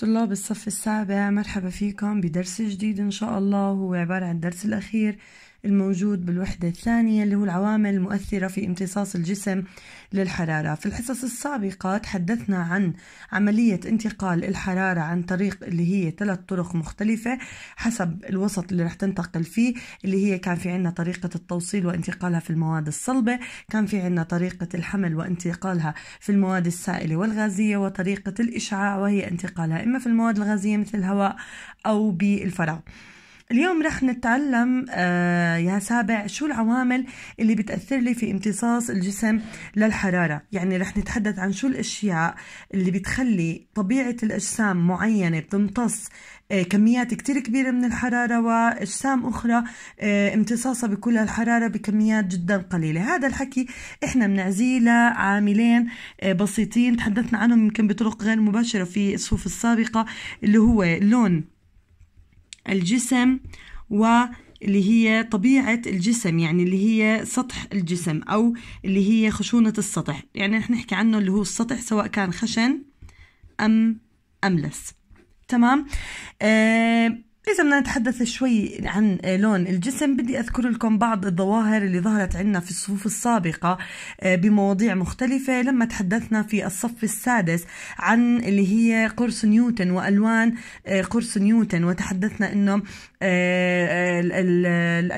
طلاب الصف السابع مرحبا فيكم بدرس جديد إن شاء الله هو عبارة عن الدرس الأخير الموجود بالوحدة الثانية اللي هو العوامل المؤثرة في امتصاص الجسم للحرارة في الحصص السابقة تحدثنا عن عملية انتقال الحرارة عن طريق اللي هي ثلاث طرق مختلفة حسب الوسط اللي رح تنتقل فيه اللي هي كان في عنا طريقة التوصيل وانتقالها في المواد الصلبة كان في عنا طريقة الحمل وانتقالها في المواد السائلة والغازية وطريقة الإشعاع وهي انتقالها إما في المواد الغازية مثل الهواء أو بالفراغ اليوم رح نتعلم آه، يا سابع شو العوامل اللي بتأثر لي في امتصاص الجسم للحرارة يعني رح نتحدث عن شو الأشياء اللي بتخلي طبيعة الأجسام معينة بتمتص آه، كميات كتير كبيرة من الحرارة وأجسام أخرى آه، امتصاصها بكل الحرارة بكميات جدا قليلة هذا الحكي إحنا بنعزيه لعاملين بسيطين تحدثنا عنهم يمكن بطرق غير مباشرة في الصفوف السابقة اللي هو لون الجسم واللي هي طبيعة الجسم يعني اللي هي سطح الجسم أو اللي هي خشونة السطح يعني رح نحكي عنه اللي هو السطح سواء كان خشن أم أملس تمام آه إذا بدنا نتحدث شوي عن لون الجسم بدي أذكر لكم بعض الظواهر اللي ظهرت عندنا في الصفوف السابقة آه، بمواضيع مختلفة لما تحدثنا في الصف السادس عن اللي هي قرص نيوتن وألوان آه، قرص نيوتن وتحدثنا أنه آه،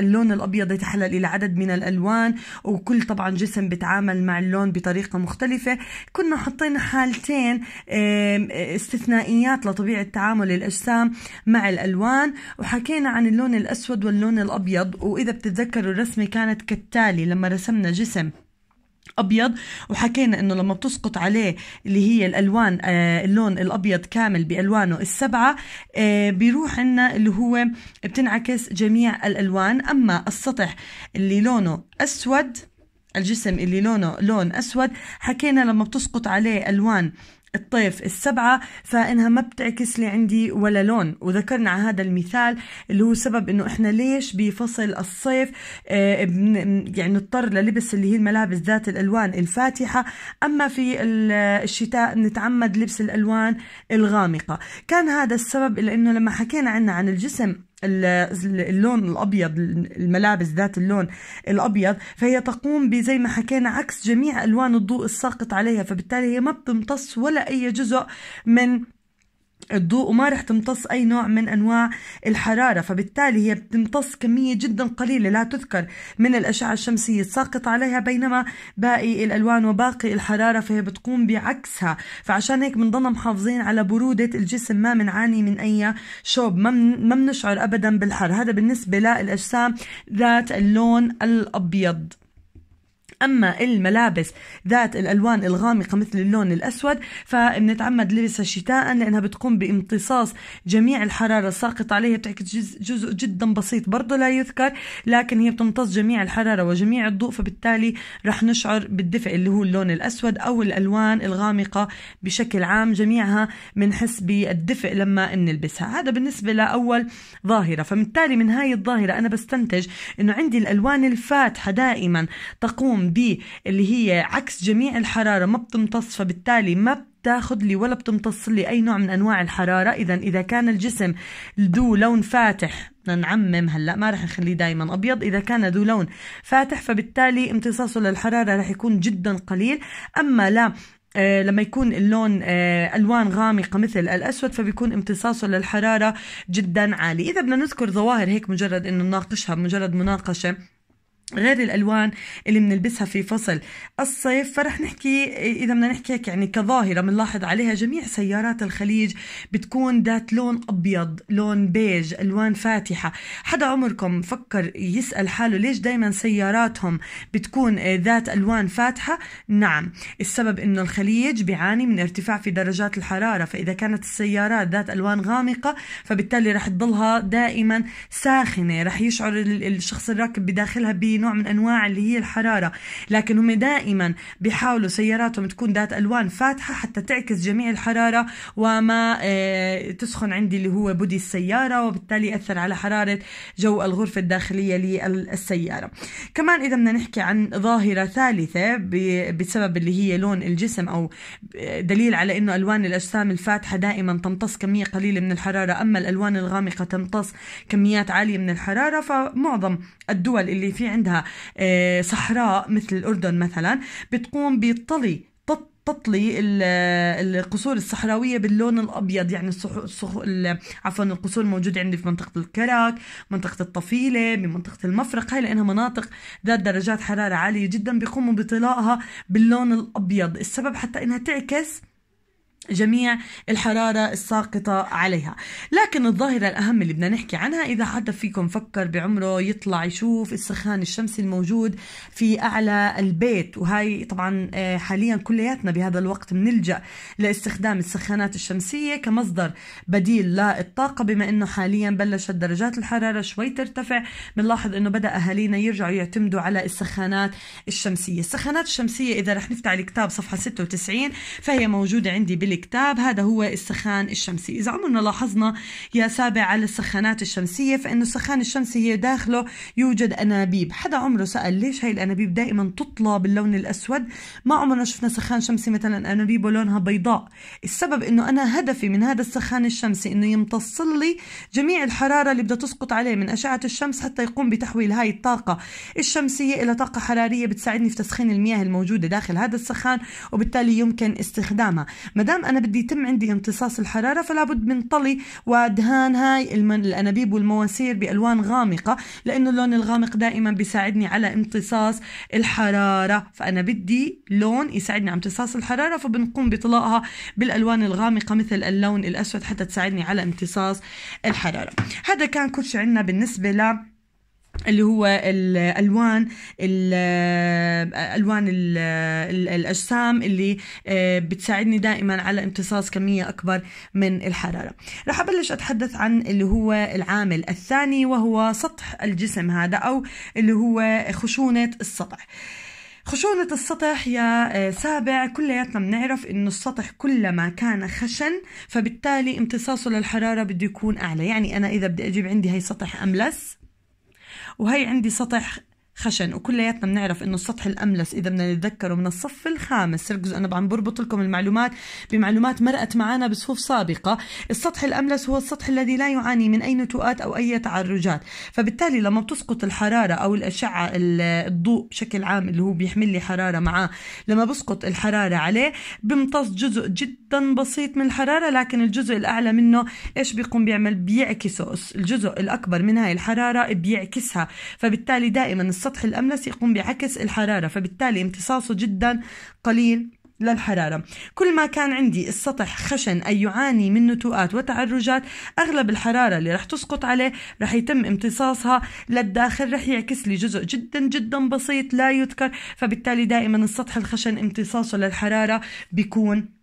اللون الأبيض يتحلل إلى عدد من الألوان وكل طبعا جسم بتعامل مع اللون بطريقة مختلفة كنا حطينا حالتين استثنائيات لطبيعة تعامل الأجسام مع الألوان كمان وحكينا عن اللون الأسود واللون الأبيض وإذا بتتذكروا الرسمة كانت كالتالي لما رسمنا جسم ابيض وحكينا انه لما بتسقط عليه اللي هي الالوان آه، اللون الابيض كامل بالوانه السبعه آه، بيروح عنا اللي هو بتنعكس جميع الالوان اما السطح اللي لونه اسود الجسم اللي لونه لون اسود حكينا لما بتسقط عليه الوان الطيف السبعة فإنها ما بتعكس لي عندي ولا لون وذكرنا على هذا المثال اللي هو سبب إنه إحنا ليش بفصل الصيف آه، يعني نضطر للبس اللي هي الملابس ذات الألوان الفاتحة أما في الشتاء نتعمد لبس الألوان الغامقة كان هذا السبب لأنه لما حكينا عنا عن الجسم اللون الابيض الملابس ذات اللون الابيض فهي تقوم بزي ما حكينا عكس جميع الوان الضوء الساقط عليها فبالتالي هي ما بتمتص ولا اي جزء من الضوء وما رح تمتص أي نوع من أنواع الحرارة فبالتالي هي بتمتص كمية جدا قليلة لا تذكر من الأشعة الشمسية الساقطة عليها بينما باقي الألوان وباقي الحرارة فهي بتقوم بعكسها فعشان هيك بنضلنا محافظين على برودة الجسم ما بنعاني من أي شوب ما بنشعر أبدا بالحر هذا بالنسبة للأجسام ذات اللون الأبيض أما الملابس ذات الألوان الغامقة مثل اللون الأسود فبنتعمد لبسها شتاء لأنها بتقوم بامتصاص جميع الحرارة الساقطة عليها بتعكس جزء جدا بسيط برضه لا يذكر لكن هي بتمتص جميع الحرارة وجميع الضوء فبالتالي رح نشعر بالدفء اللي هو اللون الأسود أو الألوان الغامقة بشكل عام جميعها بنحس بالدفء لما بنلبسها هذا بالنسبة لأول ظاهرة فبالتالي من هاي الظاهرة أنا بستنتج أنه عندي الألوان الفاتحة دائما تقوم بي اللي هي عكس جميع الحرارة ما بتمتص فبالتالي ما بتاخد لي ولا بتمتص لي أي نوع من أنواع الحرارة إذا إذا كان الجسم ذو لون فاتح بدنا نعمم هلا ما رح نخليه دائما ابيض اذا كان ذو لون فاتح فبالتالي امتصاصه للحراره رح يكون جدا قليل اما لا آه لما يكون اللون آه الوان غامقه مثل الاسود فبيكون امتصاصه للحراره جدا عالي اذا بدنا نذكر ظواهر هيك مجرد انه نناقشها مجرد مناقشه غير الالوان اللي بنلبسها في فصل الصيف فرح نحكي اذا بدنا نحكي هيك يعني كظاهره بنلاحظ عليها جميع سيارات الخليج بتكون ذات لون ابيض لون بيج الوان فاتحه حدا عمركم فكر يسال حاله ليش دائما سياراتهم بتكون ذات الوان فاتحه نعم السبب انه الخليج بيعاني من ارتفاع في درجات الحراره فاذا كانت السيارات ذات الوان غامقه فبالتالي رح تضلها دائما ساخنه رح يشعر الشخص الراكب بداخلها بي هي نوع من انواع اللي هي الحراره لكن هم دائما بيحاولوا سياراتهم تكون ذات الوان فاتحه حتى تعكس جميع الحراره وما آه، تسخن عندي اللي هو بودي السياره وبالتالي ياثر على حراره جو الغرفه الداخليه للسياره كمان اذا بدنا نحكي عن ظاهره ثالثه بسبب اللي هي لون الجسم او آه، دليل على انه الوان الاجسام الفاتحه دائما تمتص كميه قليله من الحراره اما الالوان الغامقه تمتص كميات عاليه من الحراره فمعظم الدول اللي في عندها عندها آه، صحراء مثل الأردن مثلا بتقوم بطلي تطلي القصور الصحراويه باللون الابيض يعني الصح... صح... عفوا القصور موجوده عندي في منطقه الكرك منطقه الطفيله بمنطقه المفرق هاي لانها مناطق ذات درجات حراره عاليه جدا بيقوموا بطلائها باللون الابيض السبب حتى انها تعكس جميع الحرارة الساقطة عليها لكن الظاهرة الأهم اللي بدنا نحكي عنها إذا حدا فيكم فكر بعمره يطلع يشوف السخان الشمسي الموجود في أعلى البيت وهي طبعا آه، حاليا كلياتنا بهذا الوقت بنلجأ لاستخدام السخانات الشمسية كمصدر بديل للطاقة بما أنه حاليا بلشت درجات الحرارة شوي ترتفع بنلاحظ أنه بدأ أهالينا يرجعوا يعتمدوا على السخانات الشمسية السخانات الشمسية إذا رح نفتح الكتاب صفحة 96 فهي موجودة عندي بال الكتاب هذا هو السخان الشمسي إذا عمرنا لاحظنا يا سابع على السخانات الشمسية فإنه السخان الشمسي هي داخله يوجد أنابيب حدا عمره سأل ليش هاي الأنابيب دائما تطلى باللون الأسود ما عمرنا شفنا سخان شمسي مثلا أنابيبه لونها بيضاء السبب إنه أنا هدفي من هذا السخان الشمسي إنه يمتص لي جميع الحرارة اللي بدها تسقط عليه من أشعة الشمس حتى يقوم بتحويل هاي الطاقة الشمسية إلى طاقة حرارية بتساعدني في تسخين المياه الموجودة داخل هذا السخان وبالتالي يمكن استخدامها ما دام أنا بدي يتم عندي امتصاص الحرارة فلا بد من طلي ودهان هاي الأنابيب والمواسير بألوان غامقة لأنه اللون الغامق دائما بيساعدني على امتصاص الحرارة فأنا بدي لون يساعدني على امتصاص الحرارة فبنقوم بطلائها بالألوان الغامقة مثل اللون الأسود حتى تساعدني على امتصاص الحرارة هذا كان كل شيء عندنا بالنسبة ل اللي هو الالوان الالوان الاجسام اللي آه، بتساعدني دائما على امتصاص كميه اكبر من الحراره راح ابلش اتحدث عن اللي هو العامل الثاني وهو سطح الجسم هذا او اللي هو خشونه السطح خشونة السطح يا آه، سابع كلياتنا بنعرف انه السطح كلما كان خشن فبالتالي امتصاصه للحرارة بده يكون اعلى يعني انا اذا بدي اجيب عندي هي سطح املس وهي عندي سطح خشن وكلياتنا بنعرف انه السطح الاملس اذا بدنا نتذكره من الصف الخامس ركزوا انا عم بربط لكم المعلومات بمعلومات مرقت معنا بصفوف سابقه السطح الاملس هو السطح الذي لا يعاني من اي نتوءات او اي تعرجات فبالتالي لما بتسقط الحراره او الاشعه الضوء بشكل عام اللي هو بيحمل لي حراره معاه لما بسقط الحراره عليه بيمتص جزء جدا بسيط من الحراره لكن الجزء الاعلى منه ايش بيقوم بيعمل بيعكسه الجزء الاكبر من هاي الحراره بيعكسها فبالتالي دائما السطح الأملس يقوم بعكس الحرارة فبالتالي امتصاصه جدا قليل للحرارة كل ما كان عندي السطح خشن أي يعاني من نتوءات وتعرجات أغلب الحرارة اللي رح تسقط عليه رح يتم امتصاصها للداخل رح يعكس لي جزء جدا جدا بسيط لا يذكر فبالتالي دائما السطح الخشن امتصاصه للحرارة بيكون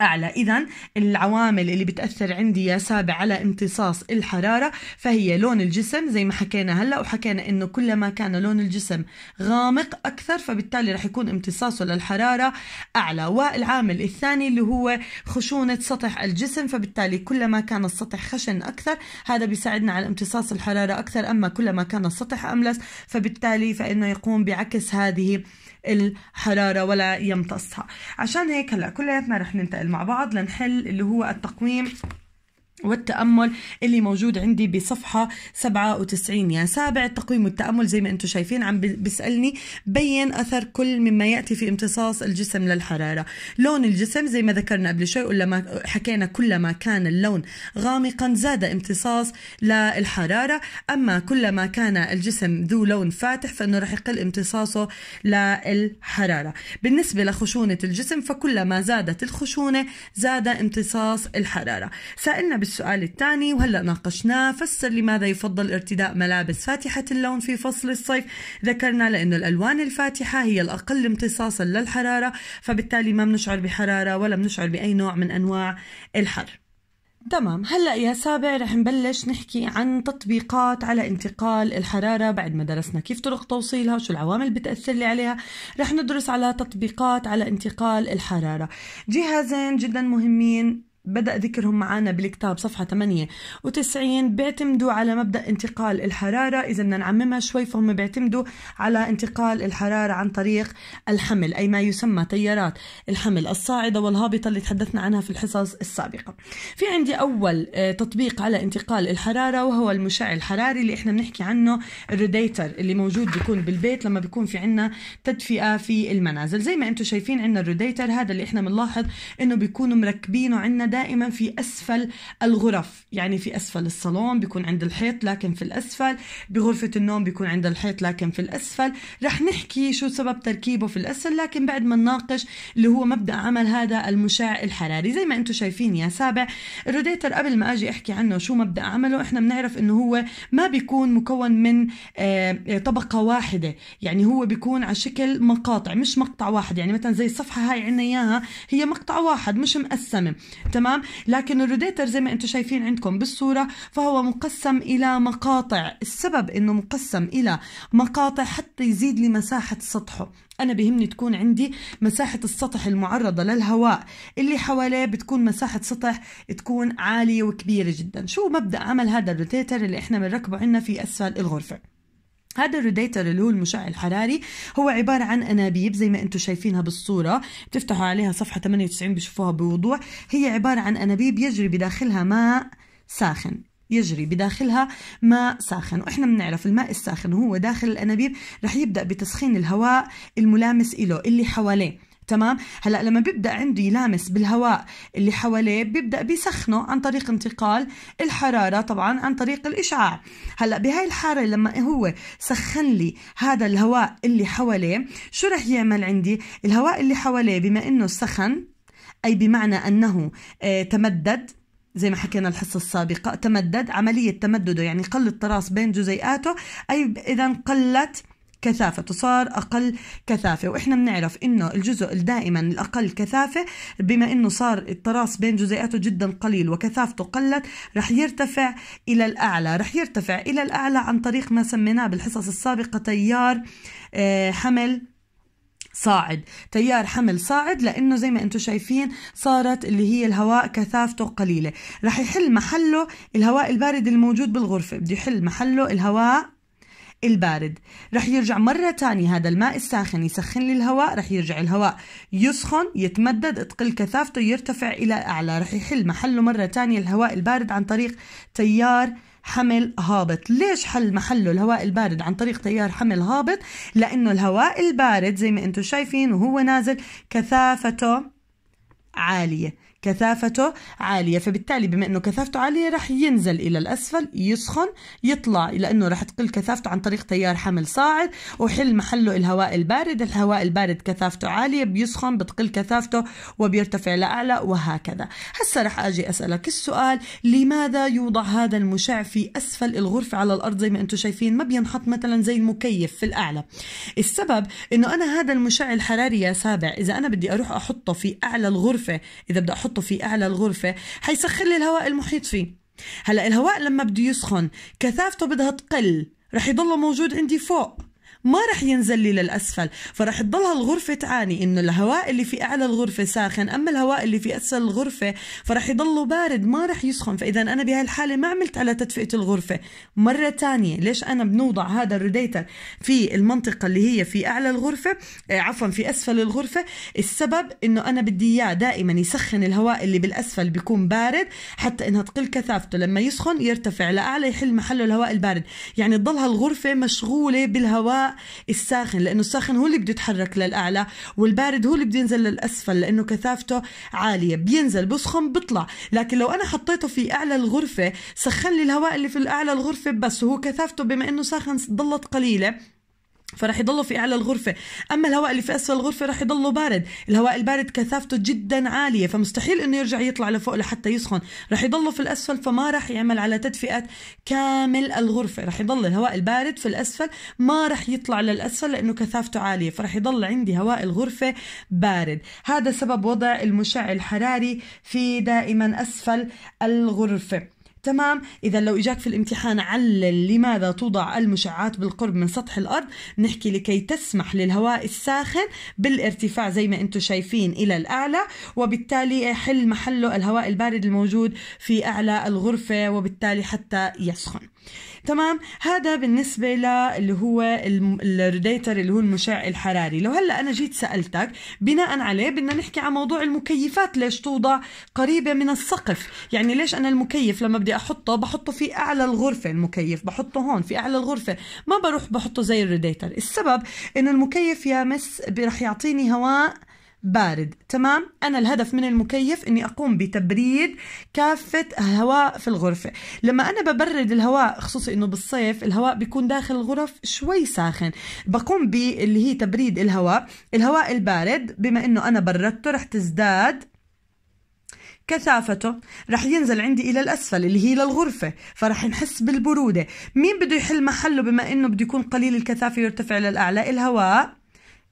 أعلى إذا العوامل اللي بتأثر عندي يا سابع على امتصاص الحرارة فهي لون الجسم زي ما حكينا هلأ وحكينا أنه كلما كان لون الجسم غامق أكثر فبالتالي رح يكون امتصاصه للحرارة أعلى والعامل الثاني اللي هو خشونة سطح الجسم فبالتالي كلما كان السطح خشن أكثر هذا بيساعدنا على امتصاص الحرارة أكثر أما كلما كان السطح أملس فبالتالي فإنه يقوم بعكس هذه الحراره ولا يمتصها عشان هيك هلا كلياتنا رح ننتقل مع بعض لنحل اللي هو التقويم والتأمل اللي موجود عندي بصفحة 97 يعني سابع التقويم والتأمل زي ما انتم شايفين عم بيسألني بين أثر كل مما يأتي في امتصاص الجسم للحرارة لون الجسم زي ما ذكرنا قبل شوي ما حكينا كلما كان اللون غامقا زاد امتصاص للحرارة أما كلما كان الجسم ذو لون فاتح فإنه رح يقل امتصاصه للحرارة بالنسبة لخشونة الجسم فكلما زادت الخشونة زاد امتصاص الحرارة سألنا بالسؤال الثاني وهلا ناقشناه فسر لماذا يفضل ارتداء ملابس فاتحة اللون في فصل الصيف ذكرنا لأنه الألوان الفاتحة هي الأقل امتصاصا للحرارة فبالتالي ما بنشعر بحرارة ولا بنشعر بأي نوع من أنواع الحر تمام هلا يا سابع رح نبلش نحكي عن تطبيقات على انتقال الحرارة بعد ما درسنا كيف طرق توصيلها وشو العوامل بتأثر لي عليها رح ندرس على تطبيقات على انتقال الحرارة جهازين جدا مهمين بدأ ذكرهم معنا بالكتاب صفحة 98 بيعتمدوا على مبدأ انتقال الحرارة إذا بدنا نعممها شوي فهم بيعتمدوا على انتقال الحرارة عن طريق الحمل أي ما يسمى تيارات الحمل الصاعدة والهابطة اللي تحدثنا عنها في الحصص السابقة في عندي أول آه، تطبيق على انتقال الحرارة وهو المشع الحراري اللي احنا بنحكي عنه الريديتر اللي موجود بيكون بالبيت لما بيكون في عنا تدفئة في المنازل زي ما انتم شايفين عنا الريديتر هذا اللي احنا بنلاحظ انه بيكونوا مركبينه عنا دائما في أسفل الغرف يعني في أسفل الصالون بيكون عند الحيط لكن في الأسفل بغرفة النوم بيكون عند الحيط لكن في الأسفل رح نحكي شو سبب تركيبه في الأسفل لكن بعد ما نناقش اللي هو مبدأ عمل هذا المشع الحراري زي ما أنتم شايفين يا سابع الروديتر قبل ما أجي أحكي عنه شو مبدأ عمله إحنا بنعرف إنه هو ما بيكون مكون من آه، آه، طبقة واحدة يعني هو بيكون على شكل مقاطع مش مقطع واحد يعني مثلا زي الصفحة هاي عنا إياها هي مقطع واحد مش مقسمة تمام تمام لكن الروديتر زي ما انتم شايفين عندكم بالصورة فهو مقسم إلى مقاطع السبب انه مقسم إلى مقاطع حتى يزيد لي مساحة سطحه أنا بهمني تكون عندي مساحة السطح المعرضة للهواء اللي حواليه بتكون مساحة سطح تكون عالية وكبيرة جدا شو مبدأ عمل هذا الروتيتر اللي احنا بنركبه عنا في أسفل الغرفة هذا الروديتر اللي هو المشع الحراري هو عبارة عن أنابيب زي ما أنتم شايفينها بالصورة بتفتحوا عليها صفحة 98 بشوفوها بوضوح هي عبارة عن أنابيب يجري بداخلها ماء ساخن يجري بداخلها ماء ساخن واحنا بنعرف الماء الساخن وهو داخل الانابيب رح يبدا بتسخين الهواء الملامس له اللي حواليه تمام هلا لما بيبدا عنده يلامس بالهواء اللي حواليه بيبدا بيسخنه عن طريق انتقال الحراره طبعا عن طريق الاشعاع هلا بهاي الحاله لما هو سخن لي هذا الهواء اللي حواليه شو رح يعمل عندي الهواء اللي حواليه بما انه سخن اي بمعنى انه آه، تمدد زي ما حكينا الحصة السابقة تمدد عملية تمدده يعني قل التراص بين جزيئاته أي إذا قلت كثافة صار أقل كثافة وإحنا بنعرف إنه الجزء دائما الأقل كثافة بما إنه صار التراص بين جزيئاته جدا قليل وكثافته قلت رح يرتفع إلى الأعلى رح يرتفع إلى الأعلى عن طريق ما سميناه بالحصص السابقة تيار آه، حمل صاعد تيار حمل صاعد لانه زي ما انتم شايفين صارت اللي هي الهواء كثافته قليله رح يحل محله الهواء البارد الموجود بالغرفه بده يحل محله الهواء البارد رح يرجع مرة تانية هذا الماء الساخن يسخن لي الهواء رح يرجع الهواء يسخن يتمدد تقل كثافته يرتفع إلى أعلى رح يحل محله مرة تانية الهواء البارد عن طريق تيار حمل هابط ليش حل محله الهواء البارد عن طريق تيار حمل هابط لأنه الهواء البارد زي ما أنتم شايفين وهو نازل كثافته عالية كثافته عالية فبالتالي بما أنه كثافته عالية رح ينزل إلى الأسفل يسخن يطلع لأنه رح تقل كثافته عن طريق تيار حمل صاعد وحل محله الهواء البارد الهواء البارد كثافته عالية بيسخن بتقل كثافته وبيرتفع لأعلى وهكذا هسا رح أجي أسألك السؤال لماذا يوضع هذا المشع في أسفل الغرفة على الأرض زي ما أنتم شايفين ما بينحط مثلا زي المكيف في الأعلى السبب أنه أنا هذا المشع الحراري يا سابع إذا أنا بدي أروح أحطه في أعلى الغرفة إذا بدي أحط بحطه في اعلى الغرفه حيسخن لي الهواء المحيط فيه هلا الهواء لما بده يسخن كثافته بدها تقل رح يضله موجود عندي فوق ما رح ينزل لي للأسفل فرح تضلها الغرفة تعاني إنه الهواء اللي في أعلى الغرفة ساخن أما الهواء اللي في أسفل الغرفة فرح يضله بارد ما رح يسخن فإذا أنا بهاي الحالة ما عملت على تدفئة الغرفة مرة تانية ليش أنا بنوضع هذا الروديتر في المنطقة اللي هي في أعلى الغرفة آه، عفوا في أسفل الغرفة السبب إنه أنا بدي إياه دائما يسخن الهواء اللي بالأسفل بيكون بارد حتى إنها تقل كثافته لما يسخن يرتفع لأعلى يحل محله الهواء البارد يعني تضلها الغرفة مشغولة بالهواء الساخن لانه الساخن هو اللي بده يتحرك للاعلى والبارد هو اللي بده ينزل للاسفل لانه كثافته عاليه بينزل بسخن بيطلع لكن لو انا حطيته في اعلى الغرفه سخن لي الهواء اللي في الاعلى الغرفه بس وهو كثافته بما انه ساخن ضلت قليله فراح يضلوا في اعلى الغرفه اما الهواء اللي في اسفل الغرفه راح يضلوا بارد الهواء البارد كثافته جدا عاليه فمستحيل انه يرجع يطلع لفوق لحتى يسخن راح يضلوا في الاسفل فما راح يعمل على تدفئه كامل الغرفه راح يضل الهواء البارد في الاسفل ما راح يطلع للاسفل لانه كثافته عاليه فراح يضل عندي هواء الغرفه بارد هذا سبب وضع المشع الحراري في دائما اسفل الغرفه تمام اذا لو اجاك في الامتحان علل لماذا توضع المشعات بالقرب من سطح الارض نحكي لكي تسمح للهواء الساخن بالارتفاع زي ما انتم شايفين الى الاعلى وبالتالي يحل محله الهواء البارد الموجود في اعلى الغرفه وبالتالي حتى يسخن تمام هذا بالنسبة للي هو الريديتر اللي هو المشع الحراري لو هلا أنا جيت سألتك بناء عليه بدنا نحكي عن موضوع المكيفات ليش توضع قريبة من السقف يعني ليش أنا المكيف لما بدي أحطه بحطه في أعلى الغرفة المكيف بحطه هون في أعلى الغرفة ما بروح بحطه زي الريديتر السبب إنه المكيف يا مس رح يعطيني هواء بارد تمام أنا الهدف من المكيف أني أقوم بتبريد كافة هواء في الغرفة لما أنا ببرد الهواء خصوصي أنه بالصيف الهواء بيكون داخل الغرف شوي ساخن بقوم باللي هي تبريد الهواء الهواء البارد بما أنه أنا بردته رح تزداد كثافته رح ينزل عندي إلى الأسفل اللي هي للغرفة فرح نحس بالبرودة مين بده يحل محله بما أنه بده يكون قليل الكثافة يرتفع للأعلى الهواء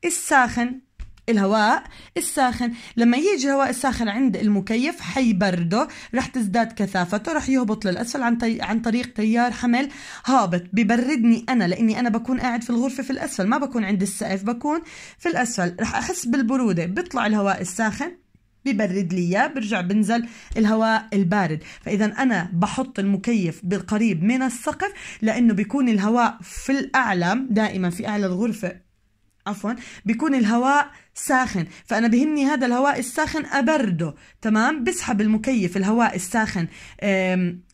الساخن الهواء الساخن لما يجي الهواء الساخن عند المكيف حيبرده رح تزداد كثافته رح يهبط للأسفل عن, تي... عن طريق تيار حمل هابط ببردني أنا لأني أنا بكون قاعد في الغرفة في الأسفل ما بكون عند السقف بكون في الأسفل رح أحس بالبرودة بيطلع الهواء الساخن ببرد لي اياه برجع بنزل الهواء البارد فاذا انا بحط المكيف بالقريب من السقف لانه بيكون الهواء في الاعلى دائما في اعلى الغرفه عفوا بيكون الهواء ساخن فأنا بهمني هذا الهواء الساخن أبرده تمام بسحب المكيف الهواء الساخن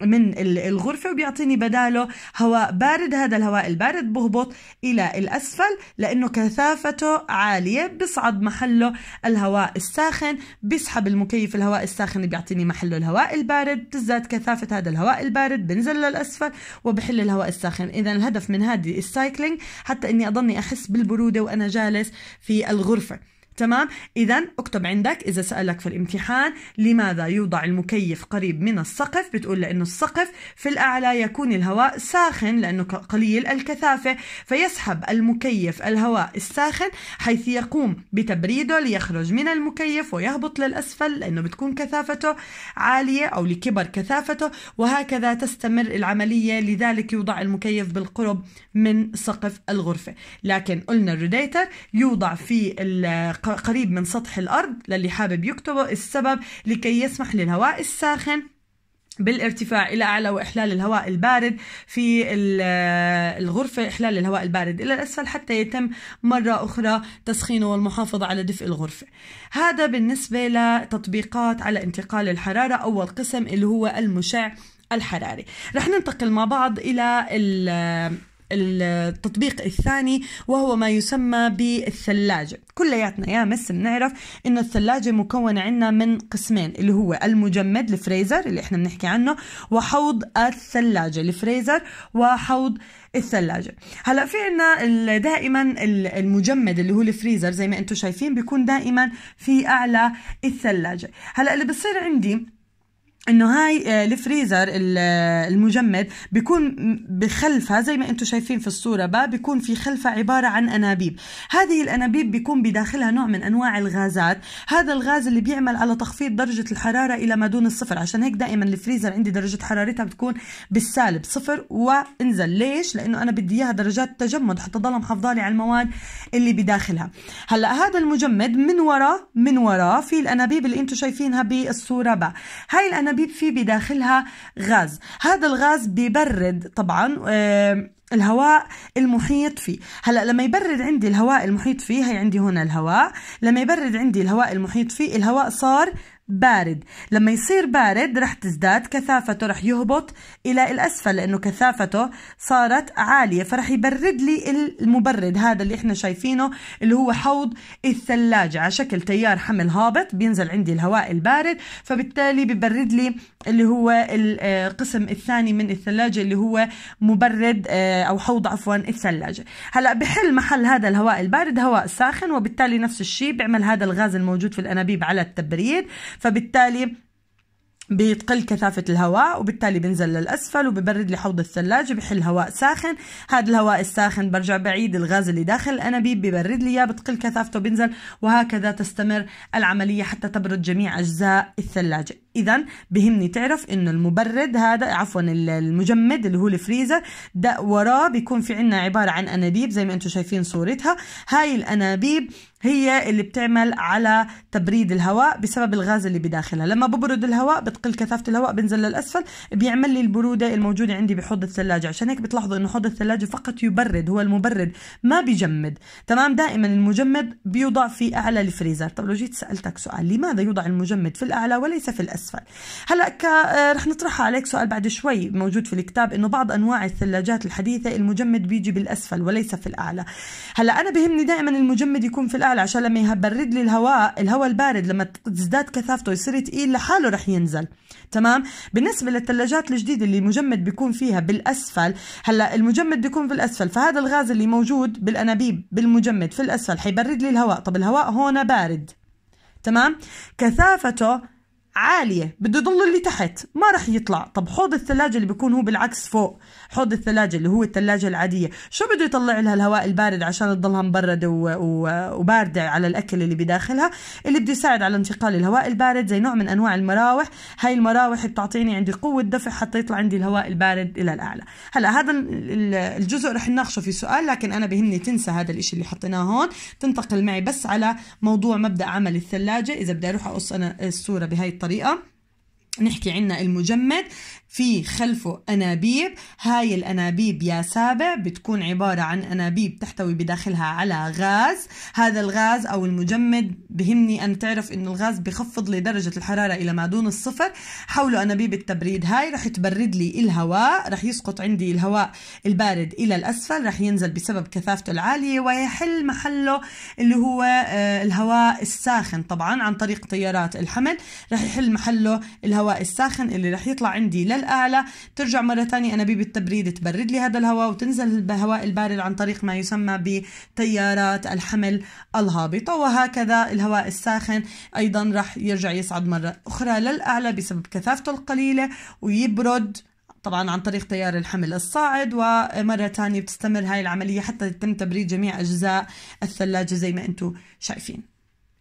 من الغرفة وبيعطيني بداله هواء بارد هذا الهواء البارد بهبط إلى الأسفل لأنه كثافته عالية بصعد محله الهواء الساخن بسحب المكيف الهواء الساخن بيعطيني محله الهواء البارد تزداد كثافة هذا الهواء البارد بنزل للأسفل وبحل الهواء الساخن إذا الهدف من هذه السايكلينج حتى إني أضلني أحس بالبرودة وأنا جالس في الغرفة تمام اذا اكتب عندك اذا سالك في الامتحان لماذا يوضع المكيف قريب من السقف بتقول لانه السقف في الاعلى يكون الهواء ساخن لانه قليل الكثافه فيسحب المكيف الهواء الساخن حيث يقوم بتبريده ليخرج من المكيف ويهبط للاسفل لانه بتكون كثافته عاليه او لكبر كثافته وهكذا تستمر العمليه لذلك يوضع المكيف بالقرب من سقف الغرفه لكن قلنا الريديتر يوضع في قريب من سطح الأرض للي حابب يكتبه السبب لكي يسمح للهواء الساخن بالارتفاع الى اعلى واحلال الهواء البارد في الغرفه احلال الهواء البارد الى الاسفل حتى يتم مره اخرى تسخينه والمحافظه على دفء الغرفه. هذا بالنسبه لتطبيقات على انتقال الحراره اول قسم اللي هو المشع الحراري. رح ننتقل مع بعض الى التطبيق الثاني وهو ما يسمى بالثلاجة كلياتنا يا مس بنعرف انه الثلاجة مكونة عندنا من قسمين اللي هو المجمد الفريزر اللي احنا بنحكي عنه وحوض الثلاجة الفريزر وحوض الثلاجة هلا في عنا دائما المجمد اللي هو الفريزر زي ما انتم شايفين بيكون دائما في اعلى الثلاجة هلا اللي بصير عندي انه هاي آه، الفريزر آه، المجمد بيكون بخلفها زي ما انتم شايفين في الصوره بقى بيكون في خلفها عباره عن انابيب هذه الانابيب بيكون بداخلها نوع من انواع الغازات هذا الغاز اللي بيعمل على تخفيض درجه الحراره الى ما دون الصفر عشان هيك دائما الفريزر عندي درجه حرارتها بتكون بالسالب صفر وانزل ليش لانه انا بدي اياها درجات تجمد حتى ضل محافظه لي على المواد اللي بداخلها هلا هذا المجمد من وراء من وراء في الانابيب اللي انتم شايفينها بالصوره بقى هاي الانابيب الأنابيب في بداخلها غاز هذا الغاز بيبرد طبعا الهواء المحيط فيه هلا لما يبرد عندي الهواء المحيط فيه هي عندي هنا الهواء لما يبرد عندي الهواء المحيط فيه الهواء صار بارد لما يصير بارد رح تزداد كثافته رح يهبط إلى الأسفل لأنه كثافته صارت عالية فرح يبرد لي المبرد هذا اللي احنا شايفينه اللي هو حوض الثلاجة على شكل تيار حمل هابط بينزل عندي الهواء البارد فبالتالي ببرد لي اللي هو القسم آه، الثاني من الثلاجة اللي هو مبرد آه، أو حوض عفوا الثلاجة هلأ بحل محل هذا الهواء البارد هواء ساخن وبالتالي نفس الشيء بيعمل هذا الغاز الموجود في الأنابيب على التبريد فبالتالي بتقل كثافة الهواء وبالتالي بنزل للأسفل وببرد لي حوض الثلاجة بحل هواء ساخن هذا الهواء الساخن برجع بعيد الغاز اللي داخل الأنابيب ببرد لي إياه بتقل كثافته بنزل وهكذا تستمر العملية حتى تبرد جميع أجزاء الثلاجة اذا بهمني تعرف انه المبرد هذا عفوا المجمد اللي هو الفريزر ده وراه بيكون في عنا عباره عن انابيب زي ما انتم شايفين صورتها هاي الانابيب هي اللي بتعمل على تبريد الهواء بسبب الغاز اللي بداخلها لما ببرد الهواء بتقل كثافة الهواء بنزل للأسفل بيعمل لي البرودة الموجودة عندي بحوض الثلاجة عشان هيك بتلاحظوا إنه حوض الثلاجة فقط يبرد هو المبرد ما بيجمد تمام دائما المجمد بيوضع في أعلى الفريزر طب لو جيت سألتك سؤال لماذا يوضع المجمد في الأعلى وليس في الأسفل هلا ك... آه، رح نطرحها عليك سؤال بعد شوي موجود في الكتاب إنه بعض أنواع الثلاجات الحديثة المجمد بيجي بالأسفل وليس في الأعلى هلا أنا بهمني دائما المجمد يكون في الأعلى بالفعل عشان لما يبرد لي الهواء الهواء البارد لما تزداد كثافته يصير تقيل لحاله رح ينزل تمام بالنسبة للثلاجات الجديدة اللي مجمد بيكون فيها بالأسفل هلا المجمد بيكون بالأسفل فهذا الغاز اللي موجود بالأنابيب بالمجمد في الأسفل حيبرد لي الهواء طب الهواء هون بارد تمام كثافته عالية بده يضل اللي تحت ما رح يطلع طب حوض الثلاجة اللي بيكون هو بالعكس فوق حوض الثلاجة اللي هو الثلاجة العادية شو بده يطلع لها الهواء البارد عشان تضلها مبردة وباردة على الأكل اللي بداخلها اللي بده يساعد على انتقال الهواء البارد زي نوع من أنواع المراوح هاي المراوح بتعطيني عندي قوة دفع حتى يطلع عندي الهواء البارد إلى الأعلى هلا هذا الجزء رح نناقشه في سؤال لكن أنا بهمني تنسى هذا الإشي اللي حطيناه هون تنتقل معي بس على موضوع مبدأ عمل الثلاجة إذا بدي أروح أقص أنا الصورة بهاي الطريقة نحكي عنا المجمد في خلفه أنابيب هاي الأنابيب يا سابع بتكون عبارة عن أنابيب تحتوي بداخلها على غاز هذا الغاز أو المجمد بهمني أن تعرف أن الغاز بخفض لي درجة الحرارة إلى ما دون الصفر حوله أنابيب التبريد هاي رح تبرد لي الهواء رح يسقط عندي الهواء البارد إلى الأسفل رح ينزل بسبب كثافته العالية ويحل محله اللي هو آه، الهواء الساخن طبعا عن طريق تيارات الحمل رح يحل محله الهواء الساخن اللي رح يطلع عندي لل الأعلى ترجع مرة ثانية أنابيب التبريد تبرد لي هذا الهواء وتنزل الهواء البارد عن طريق ما يسمى بتيارات الحمل الهابطة وهكذا الهواء الساخن أيضا راح يرجع يصعد مرة أخرى للأعلى بسبب كثافته القليلة ويبرد طبعا عن طريق تيار الحمل الصاعد ومرة ثانيه بتستمر هاي العملية حتى يتم تبريد جميع أجزاء الثلاجة زي ما أنتم شايفين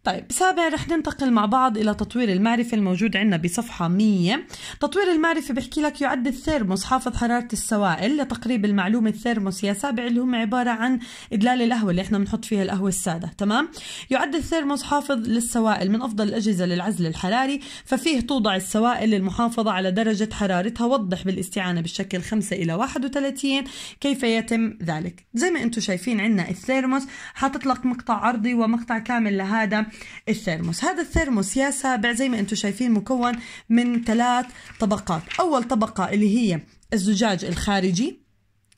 طيب سابع رح ننتقل مع بعض إلى تطوير المعرفة الموجود عندنا بصفحة 100 تطوير المعرفة بحكي لك يعد الثيرموس حافظ حرارة السوائل لتقريب المعلومة الثيرموس يا سابع اللي هم عبارة عن إدلال القهوة اللي احنا بنحط فيها القهوة السادة تمام يعد الثيرموس حافظ للسوائل من أفضل الأجهزة للعزل الحراري ففيه توضع السوائل للمحافظة على درجة حرارتها وضح بالاستعانة بالشكل 5 إلى 31 كيف يتم ذلك زي ما أنتم شايفين عندنا الثيرموس حاطط لك مقطع عرضي ومقطع كامل لهذا الثيرموس هذا الثيرموس يا سابع زي ما انتم شايفين مكون من ثلاث طبقات اول طبقة اللي هي الزجاج الخارجي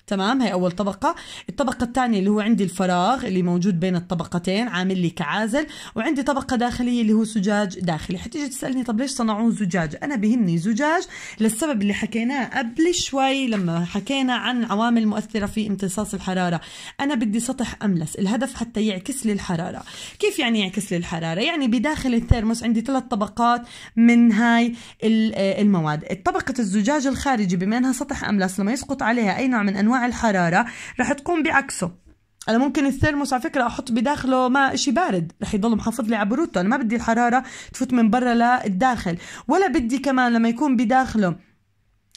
تمام هي اول طبقه الطبقه الثانيه اللي هو عندي الفراغ اللي موجود بين الطبقتين عامل لي كعازل وعندي طبقه داخليه اللي هو زجاج داخلي حتيجي تسالني طب ليش صنعوه زجاج انا بهمني زجاج للسبب اللي حكيناه قبل شوي لما حكينا عن عوامل مؤثره في امتصاص الحراره انا بدي سطح املس الهدف حتى يعكس لي الحراره كيف يعني يعكس لي الحراره يعني بداخل الثيرموس عندي ثلاث طبقات من هاي آه، المواد طبقه الزجاج الخارجي بما انها سطح املس لما يسقط عليها اي نوع من انواع انواع الحراره رح تقوم بعكسه انا ممكن الثيرموس على فكره احط بداخله ما شيء بارد رح يضل محافظ لي على برودته انا ما بدي الحراره تفوت من برا للداخل ولا بدي كمان لما يكون بداخله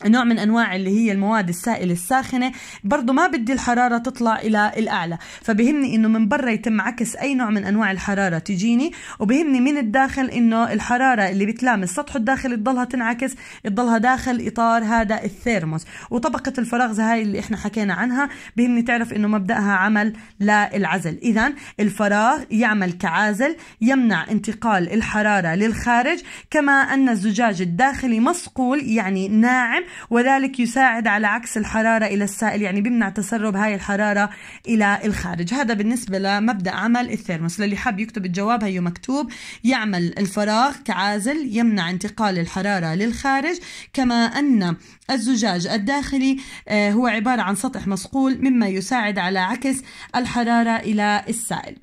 نوع من انواع اللي هي المواد السائله الساخنه برضه ما بدي الحراره تطلع الى الاعلى فبهمني انه من برا يتم عكس اي نوع من انواع الحراره تجيني وبهمني من الداخل انه الحراره اللي بتلامس سطح الداخل تضلها تنعكس تضلها داخل اطار هذا الثيرموس وطبقه الفراغ هاي اللي احنا حكينا عنها بهمني تعرف انه مبداها عمل للعزل اذا الفراغ يعمل كعازل يمنع انتقال الحراره للخارج كما ان الزجاج الداخلي مصقول يعني ناعم وذلك يساعد على عكس الحرارة إلى السائل يعني بيمنع تسرب هاي الحرارة إلى الخارج هذا بالنسبة لمبدأ عمل الثيرموس للي حاب يكتب الجواب هي مكتوب يعمل الفراغ كعازل يمنع انتقال الحرارة للخارج كما أن الزجاج الداخلي آه، هو عبارة عن سطح مصقول مما يساعد على عكس الحرارة إلى السائل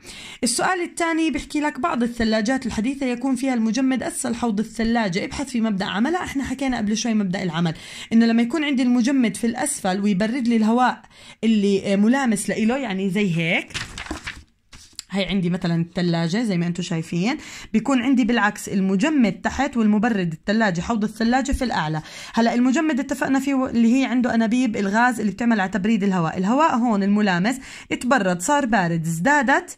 السؤال الثاني بيحكي لك بعض الثلاجات الحديثة يكون فيها المجمد أسفل حوض الثلاجة ابحث في مبدأ عملها احنا حكينا قبل شوي مبدأ العمل إنه لما يكون عندي المجمد في الأسفل ويبرد لي الهواء اللي آه، ملامس لإله يعني زي هيك هي عندي مثلا الثلاجه زي ما انتم شايفين بيكون عندي بالعكس المجمد تحت والمبرد الثلاجه حوض الثلاجه في الاعلى هلا المجمد اتفقنا فيه اللي هي عنده انابيب الغاز اللي بتعمل على تبريد الهواء الهواء هون الملامس اتبرد صار بارد ازدادت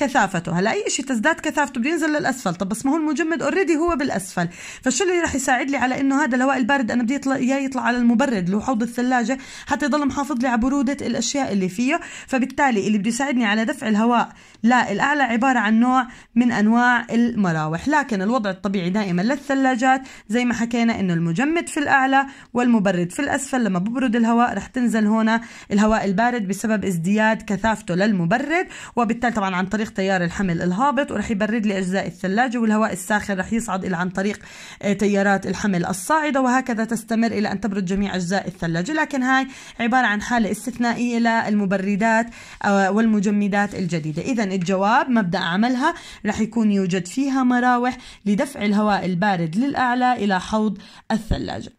كثافته هلا اي شيء تزداد كثافته بده ينزل للاسفل طب بس ما هو المجمد اوريدي هو بالاسفل فشو اللي رح يساعد لي على انه هذا الهواء البارد انا بدي يطلع اياه يطلع على المبرد اللي هو حوض الثلاجه حتى يضل محافظ لي على بروده الاشياء اللي فيه فبالتالي اللي بده يساعدني على دفع الهواء لا الاعلى عباره عن نوع من انواع المراوح لكن الوضع الطبيعي دائما للثلاجات زي ما حكينا انه المجمد في الاعلى والمبرد في الاسفل لما ببرد الهواء رح تنزل هنا الهواء البارد بسبب ازدياد كثافته للمبرد وبالتالي طبعا عن طريق تيار الحمل الهابط ورح يبرد لي أجزاء الثلاجة والهواء الساخن رح يصعد إلى عن طريق آه، تيارات الحمل الصاعدة وهكذا تستمر إلى أن تبرد جميع أجزاء الثلاجة لكن هاي عبارة عن حالة استثنائية للمبردات آه، والمجمدات الجديدة إذا الجواب مبدأ عملها رح يكون يوجد فيها مراوح لدفع الهواء البارد للأعلى إلى حوض الثلاجة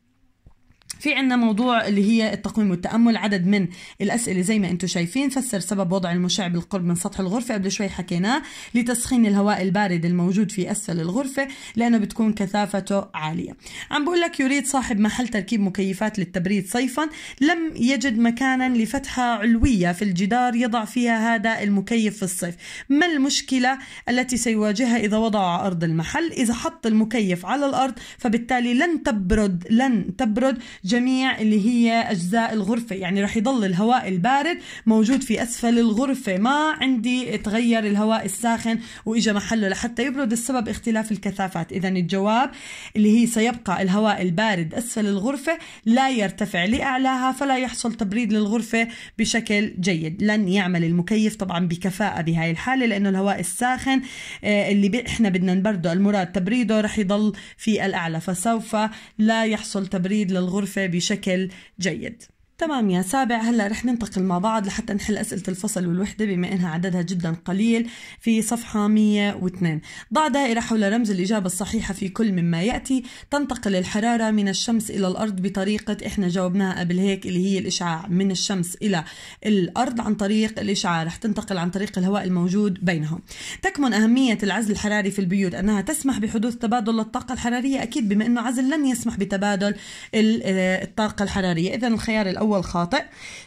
في عندنا موضوع اللي هي التقويم والتامل عدد من الاسئله زي ما انتم شايفين فسر سبب وضع المشع بالقرب من سطح الغرفه قبل شوي حكيناه لتسخين الهواء البارد الموجود في اسفل الغرفه لانه بتكون كثافته عاليه عم بقول لك يريد صاحب محل تركيب مكيفات للتبريد صيفا لم يجد مكانا لفتحه علويه في الجدار يضع فيها هذا المكيف في الصيف ما المشكله التي سيواجهها اذا وضع على ارض المحل اذا حط المكيف على الارض فبالتالي لن تبرد لن تبرد جميع اللي هي أجزاء الغرفة يعني رح يضل الهواء البارد موجود في أسفل الغرفة ما عندي تغير الهواء الساخن وإجا محله لحتى يبرد السبب اختلاف الكثافات إذا الجواب اللي هي سيبقى الهواء البارد أسفل الغرفة لا يرتفع لأعلاها فلا يحصل تبريد للغرفة بشكل جيد لن يعمل المكيف طبعا بكفاءة بهاي الحالة لأنه الهواء الساخن آه، اللي إحنا بدنا نبرده المراد تبريده رح يضل في الأعلى فسوف لا يحصل تبريد للغرفة الغرفة بشكل جيد تمام يا سابع هلا رح ننتقل مع بعض لحتى نحل اسئله الفصل والوحده بما انها عددها جدا قليل في صفحه 102 ضع دائره حول رمز الاجابه الصحيحه في كل مما ياتي تنتقل الحراره من الشمس الى الارض بطريقه احنا جاوبناها قبل هيك اللي هي الاشعاع من الشمس الى الارض عن طريق الاشعاع رح تنتقل عن طريق الهواء الموجود بينهم تكمن اهميه العزل الحراري في البيوت انها تسمح بحدوث تبادل للطاقه الحراريه اكيد بما انه عزل لن يسمح بتبادل آه، الطاقه الحراريه اذا الخيار الاول هو الخاطئ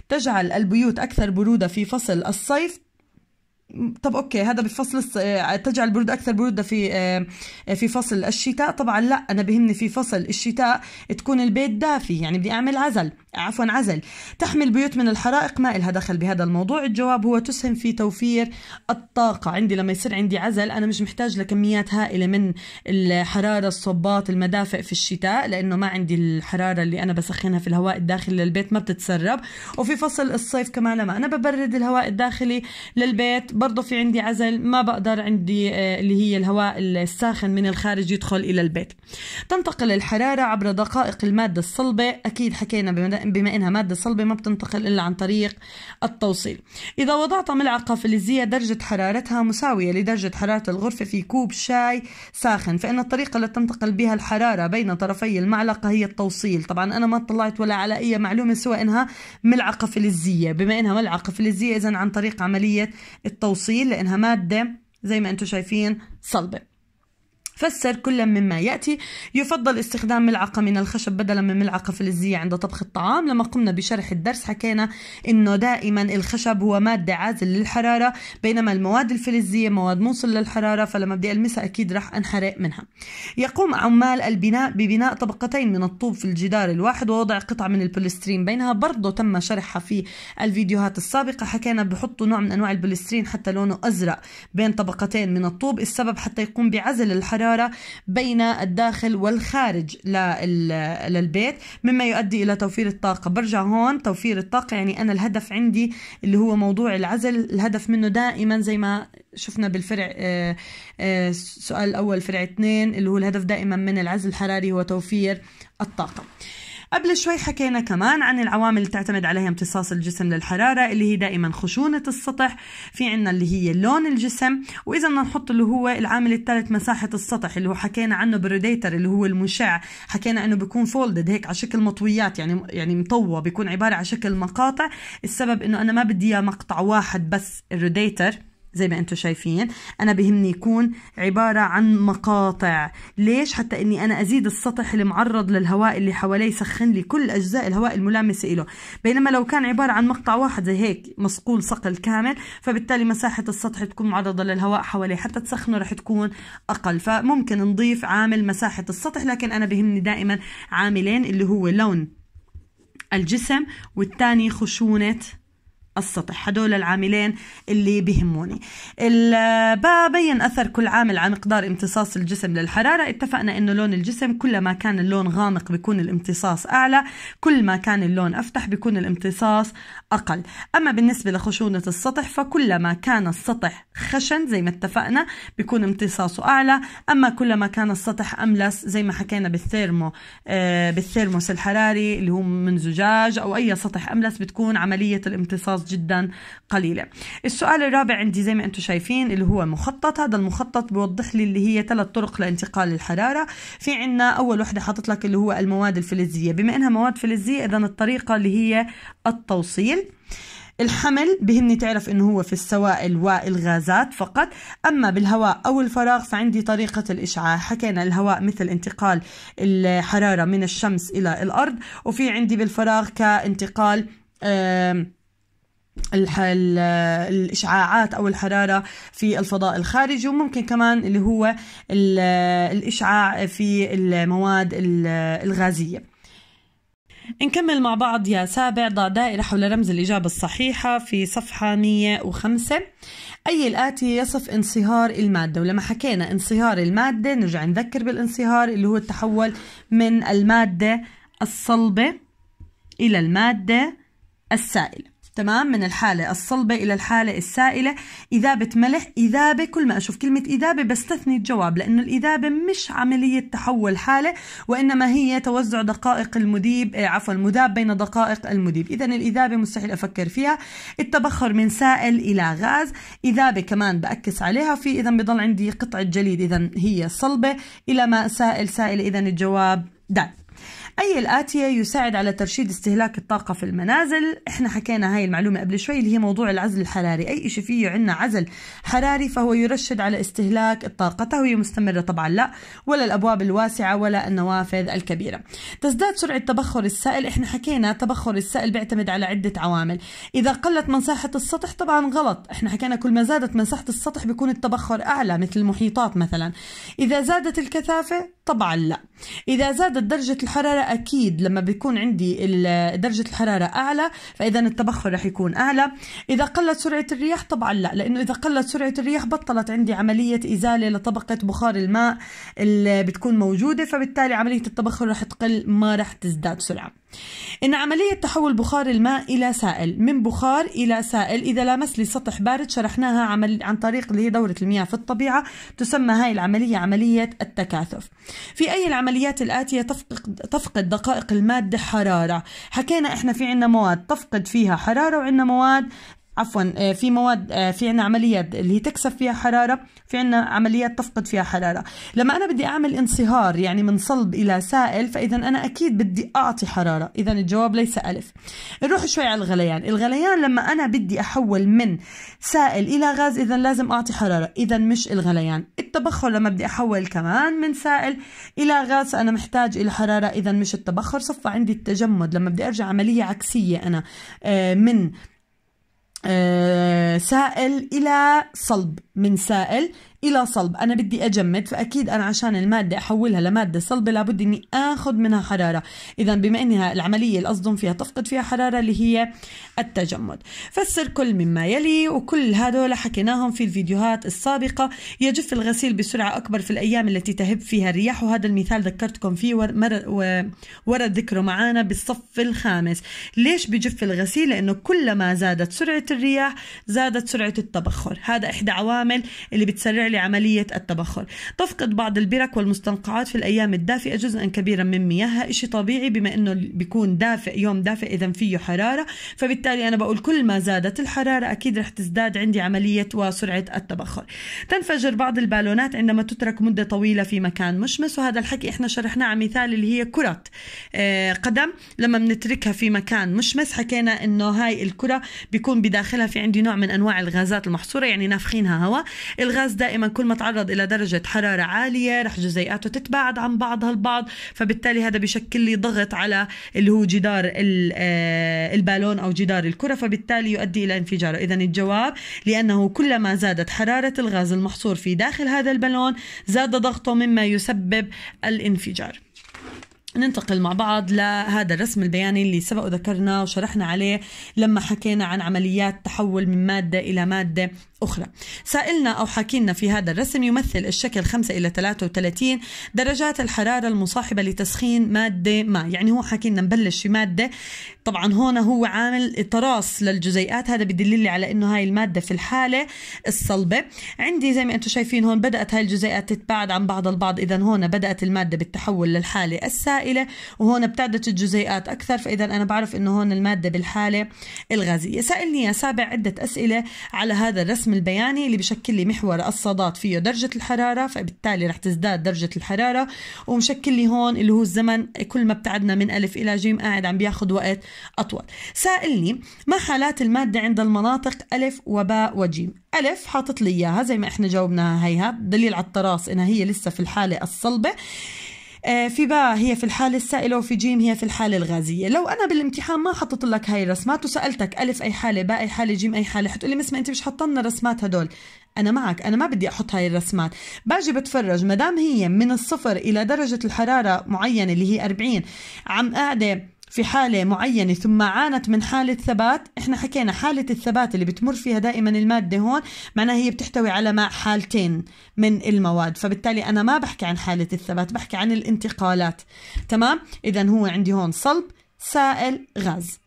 تجعل البيوت أكثر برودة في فصل الصيف طب اوكي هذا بفصل آه، تجعل البرود اكثر بروده في آه، آه، في فصل الشتاء طبعا لا انا بهمني في فصل الشتاء تكون البيت دافي يعني بدي اعمل عزل عفوا عزل تحمي البيوت من الحرائق ما إلها دخل بهذا الموضوع الجواب هو تسهم في توفير الطاقة عندي لما يصير عندي عزل أنا مش محتاج لكميات هائلة من الحرارة الصبات المدافئ في الشتاء لأنه ما عندي الحرارة اللي أنا بسخنها في الهواء الداخلي للبيت ما بتتسرب وفي فصل الصيف كمان لما أنا ببرد الهواء الداخلي للبيت برضه في عندي عزل ما بقدر عندي آه، اللي هي الهواء الساخن من الخارج يدخل إلى البيت تنتقل الحرارة عبر دقائق المادة الصلبة أكيد حكينا بما إنها مادة صلبة ما بتنتقل إلا عن طريق التوصيل إذا وضعت ملعقة فلزية درجة حرارتها مساوية لدرجة حرارة الغرفة في كوب شاي ساخن فإن الطريقة التي تنتقل بها الحرارة بين طرفي المعلقة هي التوصيل طبعا أنا ما اطلعت ولا على أي معلومة سوى إنها ملعقة فلزية بما إنها ملعقة فلزية إذا عن طريق عملية التوصيل التوصيل لأنها مادة زي ما أنتم شايفين صلبة فسر كل مما يأتي يفضل استخدام ملعقة من الخشب بدلا من ملعقة فلزية عند طبخ الطعام لما قمنا بشرح الدرس حكينا أنه دائما الخشب هو مادة عازل للحرارة بينما المواد الفلزية مواد موصل للحرارة فلما بدي ألمسها أكيد راح أنحرق منها يقوم عمال البناء ببناء طبقتين من الطوب في الجدار الواحد ووضع قطعة من البوليسترين بينها برضه تم شرحها في الفيديوهات السابقة حكينا بحطوا نوع من أنواع البوليسترين حتى لونه أزرق بين طبقتين من الطوب السبب حتى يقوم بعزل الحرارة الحرارة بين الداخل والخارج للبيت مما يؤدي إلى توفير الطاقة برجع هون توفير الطاقة يعني أنا الهدف عندي اللي هو موضوع العزل الهدف منه دائما زي ما شفنا بالفرع السؤال آه، آه، الأول فرع اثنين اللي هو الهدف دائما من العزل الحراري هو توفير الطاقة قبل شوي حكينا كمان عن العوامل اللي تعتمد عليها امتصاص الجسم للحرارة اللي هي دائما خشونة السطح في عنا اللي هي لون الجسم وإذا بدنا نحط اللي هو العامل الثالث مساحة السطح اللي هو حكينا عنه بالروديتر اللي هو المشع حكينا انه بيكون فولدد هيك على شكل مطويات يعني يعني مطوى بيكون عبارة على شكل مقاطع السبب انه انا ما بدي اياه مقطع واحد بس الروديتر زي ما انتم شايفين انا بهمني يكون عبارة عن مقاطع ليش حتى اني انا ازيد السطح المعرض للهواء اللي حواليه يسخن لي كل اجزاء الهواء الملامسة له بينما لو كان عبارة عن مقطع واحد زي هيك مسقول صقل كامل فبالتالي مساحة السطح تكون معرضة للهواء حواليه حتى تسخنه رح تكون اقل فممكن نضيف عامل مساحة السطح لكن انا بهمني دائما عاملين اللي هو لون الجسم والتاني خشونة السطح هدول العاملين اللي بيهموني ببين أثر كل عامل على مقدار امتصاص الجسم للحرارة اتفقنا أنه لون الجسم كل ما كان اللون غامق بيكون الامتصاص أعلى كل ما كان اللون أفتح بيكون الامتصاص أقل أما بالنسبة لخشونة السطح فكلما كان السطح خشن زي ما اتفقنا بيكون امتصاصه أعلى أما كلما كان السطح أملس زي ما حكينا بالثيرمو آه، بالثيرموس الحراري اللي هو من زجاج أو أي سطح أملس بتكون عملية الامتصاص جدا قليلة السؤال الرابع عندي زي ما انتم شايفين اللي هو مخطط هذا المخطط بيوضح لي اللي هي ثلاث طرق لانتقال الحرارة في عنا أول وحدة حاطط لك اللي هو المواد الفلزية بما إنها مواد فلزية إذا الطريقة اللي هي التوصيل الحمل بهمني تعرف انه هو في السوائل والغازات فقط اما بالهواء او الفراغ فعندي طريقه الاشعاع حكينا الهواء مثل انتقال الحراره من الشمس الى الارض وفي عندي بالفراغ كانتقال آه الاشعاعات او الحراره في الفضاء الخارجي وممكن كمان اللي هو الاشعاع في المواد الغازيه نكمل مع بعض يا سابع ضع دائرة حول رمز الإجابة الصحيحة في صفحة 105 أي الآتي يصف انصهار المادة ولما حكينا انصهار المادة نرجع نذكر بالانصهار اللي هو التحول من المادة الصلبة إلى المادة السائلة تمام من الحالة الصلبة إلى الحالة السائلة إذابة ملح إذابة كل ما أشوف كلمة إذابة بستثني الجواب لأنه الإذابة مش عملية تحول حالة وإنما هي توزع دقائق المذيب آه، عفوا المذاب بين دقائق المذيب إذا الإذابة مستحيل أفكر فيها التبخر من سائل إلى غاز إذابة كمان بأكس عليها في إذا بضل عندي قطعة جليد إذا هي صلبة إلى ماء سائل سائل إذا الجواب ده أي الآتية يساعد على ترشيد استهلاك الطاقة في المنازل احنا حكينا هاي المعلومة قبل شوي اللي هي موضوع العزل الحراري أي شيء فيه عندنا عزل حراري فهو يرشد على استهلاك الطاقة تهوية طيب مستمرة طبعا لا ولا الأبواب الواسعة ولا النوافذ الكبيرة تزداد سرعة تبخر السائل احنا حكينا تبخر السائل بيعتمد على عدة عوامل إذا قلت مساحة السطح طبعا غلط احنا حكينا كل ما زادت مساحة السطح بيكون التبخر أعلى مثل المحيطات مثلا إذا زادت الكثافة طبعا لا إذا زادت درجة الحرارة اكيد لما بيكون عندي درجه الحراره اعلى فاذا التبخر رح يكون اعلى اذا قلت سرعه الرياح طبعا لا لانه اذا قلت سرعه الرياح بطلت عندي عمليه ازاله لطبقه بخار الماء اللي بتكون موجوده فبالتالي عمليه التبخر رح تقل ما رح تزداد سرعه إن عملية تحول بخار الماء إلى سائل من بخار إلى سائل إذا لامس لي سطح بارد شرحناها عمل عن طريق اللي هي دورة المياه في الطبيعة تسمى هاي العملية عملية التكاثف في أي العمليات الآتية تفقد, تفقد دقائق المادة حرارة حكينا إحنا في عنا مواد تفقد فيها حرارة وعنا مواد عفوا آه، في مواد آه، في عنا عمليات اللي هي تكسب فيها حرارة في عنا عمليات تفقد فيها حرارة لما أنا بدي أعمل انصهار يعني من صلب إلى سائل فإذا أنا أكيد بدي أعطي حرارة إذا الجواب ليس ألف نروح شوي على الغليان الغليان لما أنا بدي أحول من سائل إلى غاز إذا لازم أعطي حرارة إذا مش الغليان التبخر لما بدي أحول كمان من سائل إلى غاز فأنا محتاج إلى حرارة إذا مش التبخر صفى عندي التجمد لما بدي أرجع عملية عكسية أنا آه، من آه، سائل إلى صلب من سائل الى صلب انا بدي اجمد فاكيد انا عشان الماده احولها لماده صلبه لابد اني اخذ منها حراره اذا بما انها العمليه اللي اصدم فيها تفقد فيها حراره اللي هي التجمد فسر كل مما يلي وكل هذول حكيناهم في الفيديوهات السابقه يجف الغسيل بسرعه اكبر في الايام التي تهب فيها الرياح وهذا المثال ذكرتكم فيه ورد ذكره معانا بالصف الخامس ليش بجف الغسيل لانه كلما زادت سرعه الرياح زادت سرعه التبخر هذا احدى عوامل اللي بتسرع لعملية التبخر تفقد بعض البرك والمستنقعات في الأيام الدافئة جزءا كبيرا من مياهها شيء طبيعي بما أنه بيكون دافئ يوم دافئ إذا فيه حرارة فبالتالي أنا بقول كل ما زادت الحرارة أكيد رح تزداد عندي عملية وسرعة التبخر تنفجر بعض البالونات عندما تترك مدة طويلة في مكان مشمس وهذا الحكي إحنا شرحناه على مثال اللي هي كرة آه، قدم لما بنتركها في مكان مشمس حكينا أنه هاي الكرة بيكون بداخلها في عندي نوع من أنواع الغازات المحصورة يعني نافخينها هواء الغاز دائما دائما كل ما تعرض الى درجه حراره عاليه رح جزيئاته تتباعد عن بعضها البعض فبالتالي هذا بشكل لي ضغط على اللي هو جدار آه، البالون او جدار الكره فبالتالي يؤدي الى انفجاره اذا الجواب لانه كلما زادت حراره الغاز المحصور في داخل هذا البالون زاد ضغطه مما يسبب الانفجار ننتقل مع بعض لهذا الرسم البياني اللي سبق ذكرناه وشرحنا عليه لما حكينا عن عمليات تحول من مادة إلى مادة أخرى سائلنا أو حاكينا في هذا الرسم يمثل الشكل 5 إلى 33 درجات الحرارة المصاحبة لتسخين مادة ما يعني هو حاكينا نبلش في مادة طبعا هون هو عامل تراص للجزيئات هذا بدليل لي على انه هاي الماده في الحاله الصلبه عندي زي ما انتم شايفين هون بدات هاي الجزيئات تتباعد عن بعض البعض اذا هون بدات الماده بالتحول للحاله السائله وهون ابتعدت الجزيئات اكثر فاذا انا بعرف انه هون الماده بالحاله الغازيه سالني يا سابع عده اسئله على هذا الرسم البياني اللي بشكل لي محور الصادات فيه درجة الحرارة فبالتالي رح تزداد درجة الحرارة ومشكل لي هون اللي هو الزمن كل ما ابتعدنا من ألف إلى جيم قاعد عم بياخد وقت أطول سائلني ما حالات المادة عند المناطق ألف وباء وجيم ألف حاطط لي إياها زي ما إحنا جاوبناها هيها دليل على التراص إنها هي لسه في الحالة الصلبة آه، في باء هي في الحالة السائلة وفي جيم هي في الحالة الغازية لو أنا بالامتحان ما حطيت لك هاي الرسمات وسألتك ألف أي حالة باء أي حالة جيم أي حالة حتقولي مسمى أنت مش لنا رسمات هدول أنا معك أنا ما بدي أحط هاي الرسمات باجي بتفرج مدام هي من الصفر إلى درجة الحرارة معينة اللي هي 40 عم قاعدة في حالة معينة ثم عانت من حالة ثبات احنا حكينا حالة الثبات اللي بتمر فيها دائما المادة هون معناها هي بتحتوي على ما حالتين من المواد فبالتالي أنا ما بحكي عن حالة الثبات بحكي عن الانتقالات تمام إذا هو عندي هون صلب سائل غاز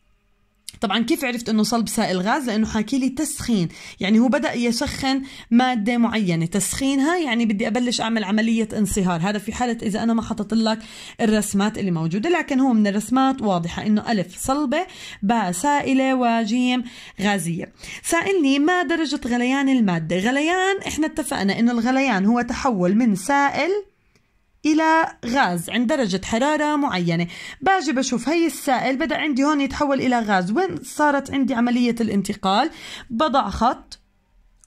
طبعا كيف عرفت انه صلب سائل غاز لانه حاكي لي تسخين يعني هو بدا يسخن ماده معينه تسخينها يعني بدي ابلش اعمل عمليه انصهار هذا في حاله اذا انا ما حطيت لك الرسمات اللي موجوده لكن هو من الرسمات واضحه انه الف صلبه باء سائله وجيم غازيه سائلني ما درجه غليان الماده غليان احنا اتفقنا انه الغليان هو تحول من سائل الى غاز عند درجه حراره معينه باجي بشوف هي السائل بدا عندي هون يتحول الى غاز وين صارت عندي عمليه الانتقال بضع خط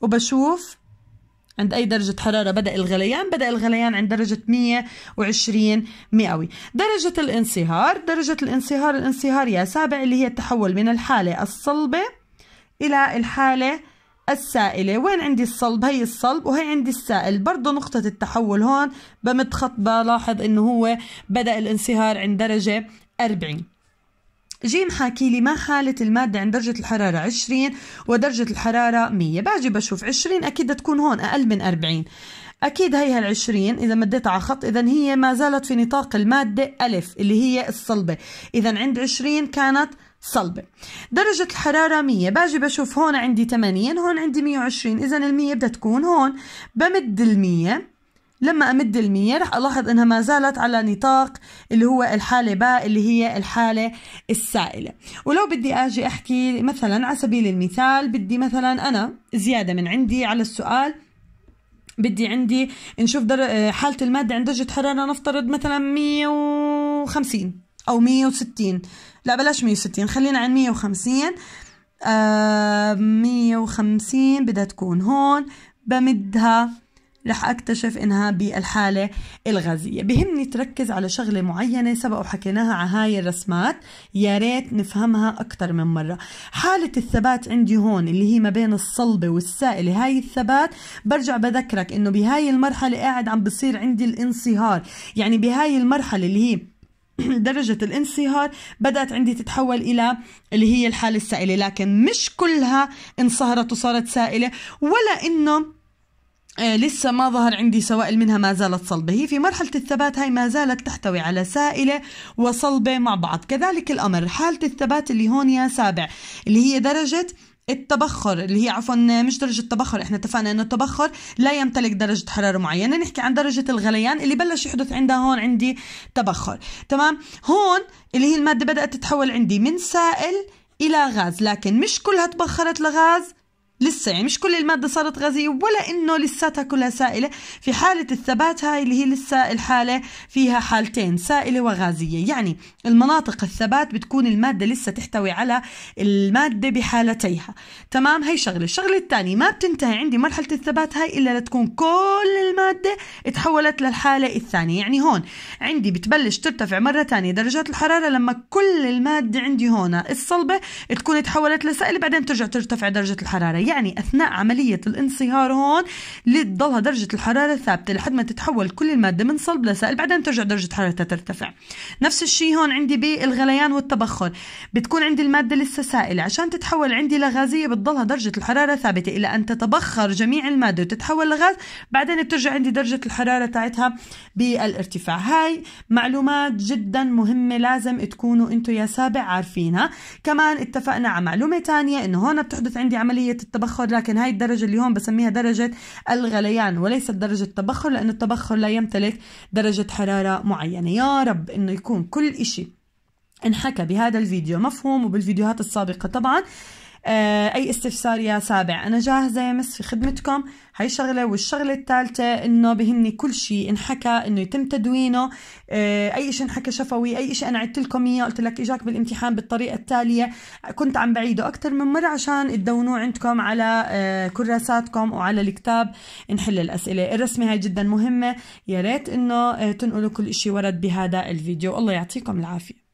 وبشوف عند أي درجة حرارة بدأ الغليان بدأ الغليان عند درجة 120 مئوي درجة الانصهار درجة الانصهار الانصهار يا سابع اللي هي التحول من الحالة الصلبة إلى الحالة السائلة وين عندي الصلب هي الصلب وهي عندي السائل برضو نقطة التحول هون بمد خط بلاحظ انه هو بدأ الانصهار عند درجة 40 جيم حاكي لي ما حالة المادة عند درجة الحرارة 20 ودرجة الحرارة 100 باجي بشوف 20 أكيد تكون هون أقل من 40 أكيد هي 20 إذا مديتها على خط إذا هي ما زالت في نطاق المادة ألف اللي هي الصلبة إذا عند 20 كانت صلبة درجة الحرارة 100 باجي بشوف هون عندي 80 هون عندي 120 إذا ال 100 بدها تكون هون بمد ال 100 لما أمد ال 100 رح ألاحظ أنها ما زالت على نطاق اللي هو الحالة باء اللي هي الحالة السائلة ولو بدي أجي أحكي مثلا على سبيل المثال بدي مثلا أنا زيادة من عندي على السؤال بدي عندي نشوف در آه، حالة المادة عند درجة حرارة نفترض مثلا 150 أو 160 لا بلاش 160 خلينا عن 150 آه 150 بدها تكون هون بمدها رح اكتشف انها بالحالة الغازية بهمني تركز على شغلة معينة سبق وحكيناها على هاي الرسمات يا ريت نفهمها أكثر من مرة حالة الثبات عندي هون اللي هي ما بين الصلبة والسائلة هاي الثبات برجع بذكرك انه بهاي المرحلة قاعد عم بصير عندي الانصهار يعني بهاي المرحلة اللي هي درجة الانصهار بدأت عندي تتحول إلى اللي هي الحالة السائلة لكن مش كلها انصهرت وصارت سائلة ولا إنه آه، لسه ما ظهر عندي سوائل منها ما زالت صلبة هي في مرحلة الثبات هاي ما زالت تحتوي على سائلة وصلبة مع بعض كذلك الأمر حالة الثبات اللي هون يا سابع اللي هي درجة التبخر اللي هي عفوا مش درجة تبخر احنا اتفقنا انه التبخر لا يمتلك درجة حرارة معينة نحكي عن درجة الغليان اللي بلش يحدث عندها هون عندي تبخر تمام هون اللي هي المادة بدأت تتحول عندي من سائل إلى غاز لكن مش كلها تبخرت لغاز لسه يعني مش كل المادة صارت غازية ولا إنه لساتها كلها سائلة في حالة الثبات هاي اللي هي لسه الحالة فيها حالتين سائلة وغازية يعني المناطق الثبات بتكون المادة لسه تحتوي على المادة بحالتيها تمام هي شغلة الشغلة الثانية ما بتنتهي عندي مرحلة الثبات هاي إلا لتكون كل المادة تحولت للحالة الثانية يعني هون عندي بتبلش ترتفع مرة ثانية درجات الحرارة لما كل المادة عندي هون الصلبة تكون تحولت لسائلة بعدين ترجع ترتفع درجة الحرارة يعني أثناء عملية الانصهار هون لتضلها درجة الحرارة ثابتة لحد ما تتحول كل المادة من صلب لسائل بعدين ترجع درجة حرارتها ترتفع نفس الشيء هون عندي بالغليان والتبخر بتكون عندي المادة لسه سائلة عشان تتحول عندي لغازية بتضلها درجة الحرارة ثابتة إلى أن تتبخر جميع المادة وتتحول لغاز بعدين بترجع عندي درجة الحرارة تاعتها بالارتفاع هاي معلومات جدا مهمة لازم تكونوا انتم يا سابع عارفينها كمان اتفقنا على معلومة ثانيه انه هون بتحدث عندي عملية التبخر التبخر لكن هاي الدرجة اللي هون بسميها درجة الغليان وليست درجة التبخر لأن التبخر لا يمتلك درجة حرارة معينة يا رب إنه يكون كل إشي انحكى بهذا الفيديو مفهوم وبالفيديوهات السابقة طبعا آه، اي استفسار يا سابع انا جاهزه يا مس في خدمتكم هاي شغله والشغله الثالثه انه بهمني كل شيء انحكى انه يتم تدوينه آه، اي شيء انحكى شفوي اي شيء انا عدت لكم اياه قلت لك اجاك بالامتحان بالطريقه التاليه كنت عم بعيده اكثر من مره عشان تدونوه عندكم على آه، كراساتكم وعلى الكتاب نحل الاسئله الرسمه هاي جدا مهمه يا ريت انه تنقلوا كل شيء ورد بهذا الفيديو الله يعطيكم العافيه